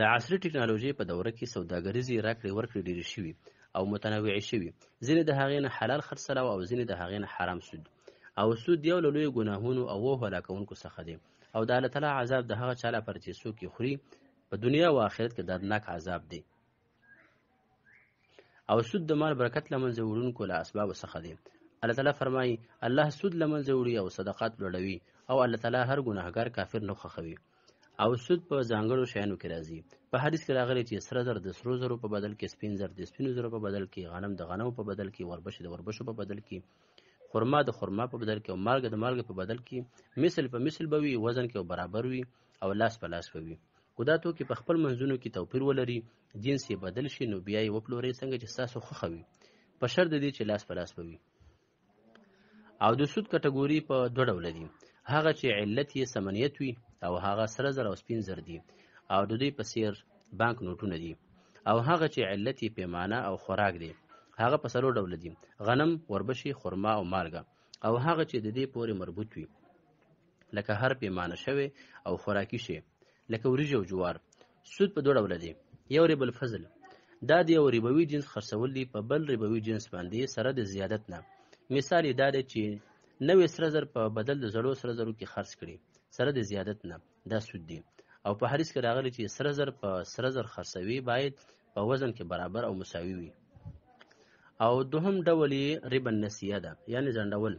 د عصري ټکنالوژۍ په دوره کې سوداګریزې راکړې ورکړې ډېرې شوي او متنوع شوي ځینې د هغې نه حلال خرڅلاو او ځینې د هغې نه حرام سود او سود یو له لویو ګناهونو او هلاکونکو څخه دی او د الله تعالی عذاب د هغه چا لپاره چې څوک یې خوري په دنیا او آخرت کې دردناک عذاب دی او سود د مال برکت له منځه وړونکو له اسبابو څخه دی الله تعالی فرمایي الله سود له منځه وړي او صدقات لوړوي او الله تعالی هر ګناهګار کافر نه خوښوي او سود په ځانګړو شیانو کې راځي په حدیث کې راغلی چې سره زر د سرو زرو په بدل کې سپین زر د سپینو زرو په بدل کې غنم د غنمو په بدل کې وربش د وربشو په بدل کې خرما د خرما په بدل کې او مالګه د مالګه په بدل کې مثل په مثل به وي وزن کې برابر وي او لاس په لاس به وي خو دا توکي په خپل منځونو کې توپیر ولري جنس یې بدل شي نو بیا یې وپلورئ څنګه چې ستاسو خوښه وي په شرط د دې چې لاس په لاس به وي او د سود کټګوري په دوه ډوله دي هغه چې علت یې سمنیت وي او هغه سره زر او سپین زر دي او د دوی په څیر بانک نوټونه دي او هغه چې علت یې پیمانه او خوراک دی هغه په سلو ډول دي غنم وربشي خرما او مالګه او هغه چې د دې پورې مربوط وي لکه هر پیمانه شوی او خوراکي شی لکه وریجې او جوار سود په دوه ډول دي یو ربل فضل دا د یو ربوي جنس خرڅول دي په بل ربوي جنس باندې سره د زیادت نه مثال یې دا دی چې نوې سره زر په بدل د زړو سره زرو کې خرڅ کړي سره د زیادت نه دا سود دی او په حدیث کې راغلی چې سره زر په سره زر خرڅوي باید په وزن کې برابر او مساوي وي او دوهم ډول یې ربا نسیه ده یعنی ځنډول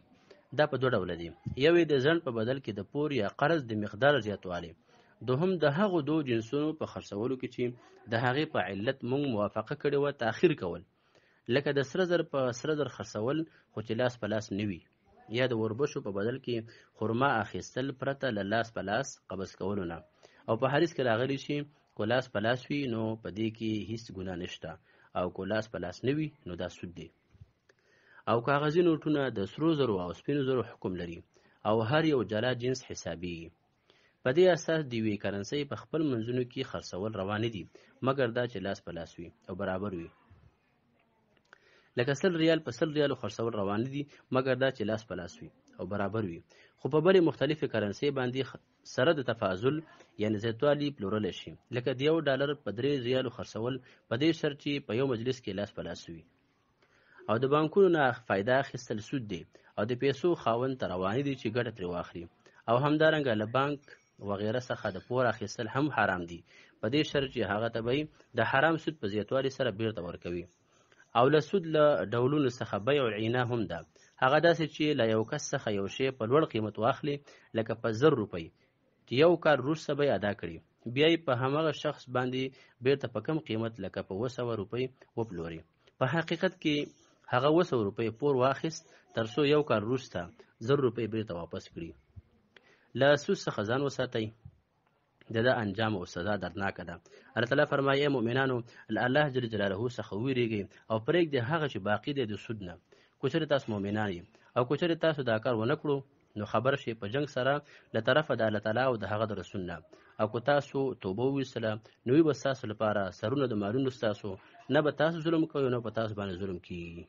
دا په دوه ډوله دي یو د ځنډ په بدل کې د پور یا قرض د مقدار زیاتوالی دوهم د هغو دو جنسونو په خرڅولو کې چې د هغې په علت مونږ موافقه کړې وه تاخیر کول لکه د سره زر په سره زر خرڅول خو چې لاس په لاس نه وي یا د وربشو په بدل کې خرما اخیستل پرته له لاس په لاس قبض کولو نه او په حدیث کې راغلی شي کو لاس په لاس وي نو په دې کې هیڅ ګناه نشته او کو لاس په لاس نه وي نو دا سود دی او کاغذي نوټونه د سرو زرو او سپینو زرو حکم لري او هر یو جلا جنس حسابي په دې اساس د یوې کرنسۍ په خپل منځونو کې خرڅول روان دي مګر دا چې لاس په لاس وي او برابر وي لکه سل ریال په سل ریالو خرڅول روان دي مګر دا چې لاس په لاس وي او برابر وي خو په بلې مختلفې کرنسۍ باندې سره د تفاضل یعنې زیاتوالی پلورلی شي لکه د یو ډالر په درې ریالو خرڅول په دې شرط چې په یو مجلس کې لاس په لاس وي او د بانکونو نه فایده اخیستل سود دی او د پیسو خاوند ته روانې دي چې ګټه ترې واخلي او همدارنګه له بانک وغیره څخه د پور اخیستل هم حرام دي په دې شرط چې هغه ته به د حرام سود په زیاتوالي سره بیرته ورکوي او له سود له ډولونو څخه بیع العینه هم ده هغه داسې چې له یو کس څخه یو شی په لوړ قیمت واخلي لکه په زر روپۍ چې یو کال وروسته به ادا کړي بیا یې په همغه شخص باندې بیرته په کم قیمت لکه په اوه سوه روپۍ وپلوري په حقیقت کې هغه اوه سوه روپۍ پور واخیست تر څو یو کال وروسته زر روپۍ بیرته واپس کړي له سود څخه ځان وساتئ د دا انجام او سزا درناکه ده الله تعالی فرمایي مؤمنانو له الله جل جلاله څخه ویریږي او پرېږدي هغه چې باقی دی د سود نه که چېرې تاسو مؤمنان یې او که چېرې تاسو دا کار ونه کړو نو خبر شئ په جنگ سره له طرفه د الله تعالی او د هغه د رسول نه او که تاسو توبه وویستله نو وي به ستاسو لپاره سرونه د مالونو ستاسو نه به تاسو ظلم کوي نه به تاسو باندې ظلم کیږي